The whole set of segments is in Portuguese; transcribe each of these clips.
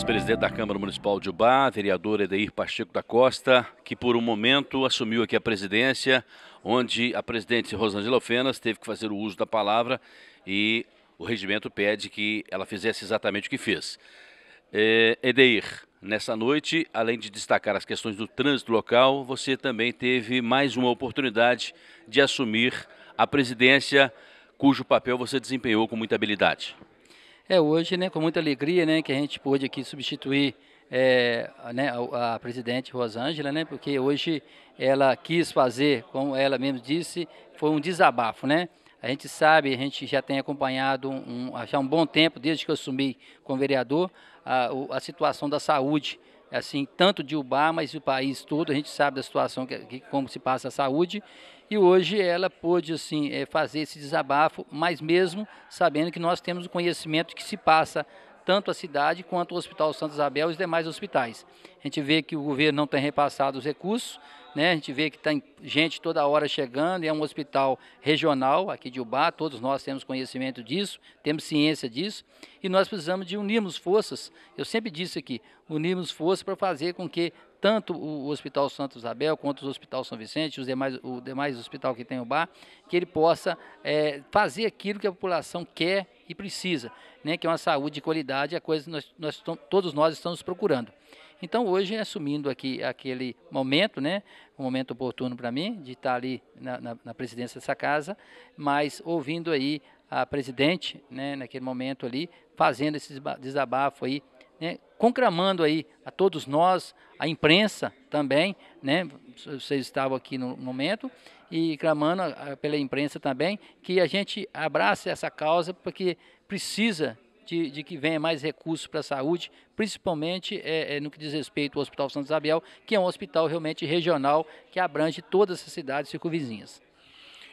ex-presidente da Câmara Municipal de Ubá, vereador Edeir Pacheco da Costa, que por um momento assumiu aqui a presidência, onde a presidente Rosângela Alfenas teve que fazer o uso da palavra e o regimento pede que ela fizesse exatamente o que fez. É, Edeir, nessa noite, além de destacar as questões do trânsito local, você também teve mais uma oportunidade de assumir a presidência, cujo papel você desempenhou com muita habilidade. É, hoje, né, com muita alegria, né, que a gente pôde aqui substituir é, né, a, a, presidente Rosângela, né, porque hoje ela quis fazer, como ela mesmo disse, foi um desabafo, né? A gente sabe, a gente já tem acompanhado um, já um bom tempo, desde que eu assumi como vereador, a, a situação da saúde, assim, tanto de Ubá, mas o país todo, a gente sabe da situação que, que como se passa a saúde, e hoje ela pôde assim, eh, fazer esse desabafo, mas mesmo sabendo que nós temos o conhecimento que se passa tanto a cidade quanto o Hospital Santos Isabel e os demais hospitais. A gente vê que o governo não tem repassado os recursos, né? a gente vê que tem gente toda hora chegando, é um hospital regional aqui de Ubá, todos nós temos conhecimento disso, temos ciência disso, e nós precisamos de unirmos forças, eu sempre disse aqui, unirmos forças para fazer com que tanto o Hospital Santo Isabel quanto o Hospital São Vicente, os demais, o demais hospital que tem o bar, que ele possa é, fazer aquilo que a população quer e precisa, né, que é uma saúde de qualidade, é a coisa que nós, nós, todos nós estamos procurando. Então hoje, assumindo aqui aquele momento, né, um momento oportuno para mim, de estar ali na, na, na, presidência dessa casa, mas ouvindo aí a presidente, né, naquele momento ali, fazendo esse desabafo aí, né, conclamando aí a todos nós, a imprensa também, né, vocês estavam aqui no momento, e clamando ah, pela imprensa também que a gente abrace essa causa porque precisa de, de, que venha mais recursos para a saúde, principalmente é, é, no que diz respeito ao Hospital Santo Isabel, que é um hospital realmente regional que abrange todas as cidades circunvizinhas.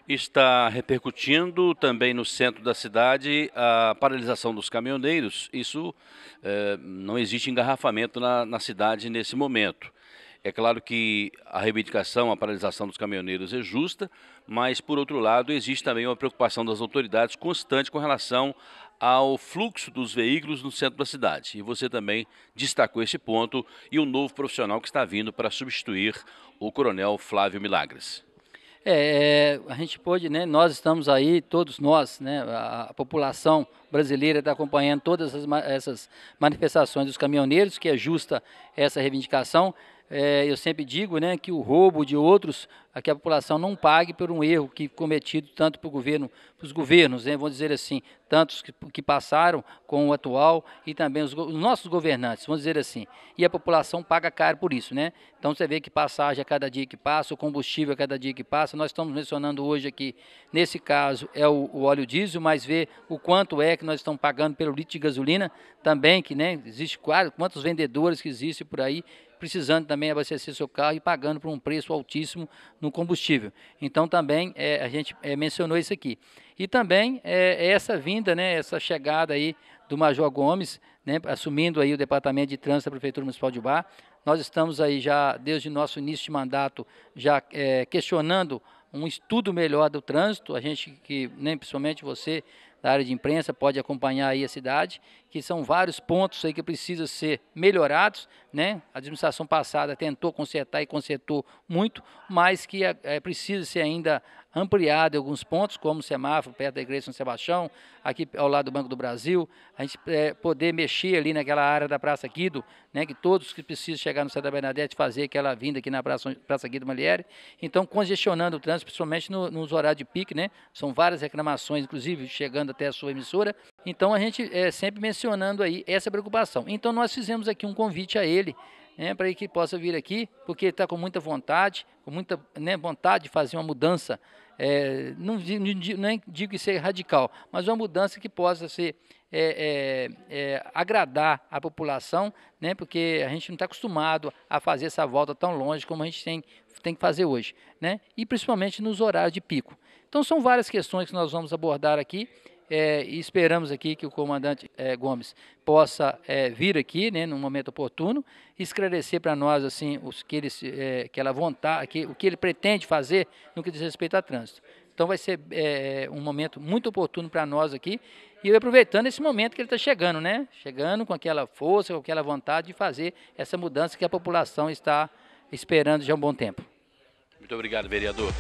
Está repercutindo também no centro da cidade a paralisação dos caminhoneiros. Isso é, não existe engarrafamento na, na cidade nesse momento. É claro que a reivindicação, a paralisação dos caminhoneiros é justa, mas, por outro lado, existe também uma preocupação das autoridades constante com relação ao fluxo dos veículos no centro da cidade. E você também destacou esse ponto e o um novo profissional que está vindo para substituir o coronel Flávio Milagres. É, é a gente pode, né, nós estamos aí, todos nós, né, a, população brasileira está acompanhando todas essas manifestações dos caminhoneiros, que é justa essa reivindicação é, eu sempre digo né, que o roubo de outros, a que a população não pague por um erro que cometido tanto para o governo, os governos, né, vamos dizer assim, tantos que, que, passaram com o atual e também os, os, nossos governantes, vamos dizer assim. E a população paga caro por isso, né? Então você vê que passagem a cada dia que passa, o combustível a cada dia que passa, nós estamos mencionando hoje aqui, nesse caso é o, o óleo diesel, mas vê o quanto é que nós estamos pagando pelo litro de gasolina também, que né, existe quase, quantos vendedores que existem por aí precisando também abastecer seu carro e pagando por um preço altíssimo no combustível. Então também é, a gente é, mencionou isso aqui. E também é, é essa vinda, né, essa chegada aí do Major Gomes, né, assumindo aí o Departamento de Trânsito da Prefeitura Municipal de Bar. Nós estamos aí já, desde nosso início de mandato, já é, questionando um estudo melhor do trânsito. A gente que, nem né, principalmente você, da área de imprensa pode acompanhar aí a cidade, que são vários pontos aí que precisam ser melhorados, né? A administração passada tentou consertar e consertou muito, mas que é, é precisa ser ainda ampliado em alguns pontos, como o semáforo perto da Igreja de São Sebastião, aqui ao lado do Banco do Brasil, a gente é, poder mexer ali naquela área da Praça Guido, né, que todos que precisam chegar no Santa Bernadette fazer aquela vinda aqui na Praça, Praça Guido Malieri, então congestionando o trânsito, principalmente no, nos horários de pique, né, são várias reclamações, inclusive chegando até a sua emissora, então a gente é sempre mencionando aí essa preocupação. Então nós fizemos aqui um convite a ele, né, para que possa vir aqui, porque ele está com muita vontade, com muita né, vontade de fazer uma mudança, é, não, nem é digo que seja radical, mas uma mudança que possa ser é, é, é agradar a população, né, porque a gente não está acostumado a fazer essa volta tão longe como a gente tem, tem que fazer hoje, né, e principalmente nos horários de pico. Então são várias questões que nós vamos abordar aqui é, e esperamos aqui que o comandante é, Gomes possa é, vir aqui, né, num momento oportuno, esclarecer para nós assim os que ele, é, que ela vontade, que, o que ele pretende fazer no que diz respeito a trânsito. Então vai ser é, um momento muito oportuno para nós aqui e aproveitando esse momento que ele está chegando, né? Chegando com aquela força, com aquela vontade de fazer essa mudança que a população está esperando já há um bom tempo. Muito obrigado, vereador.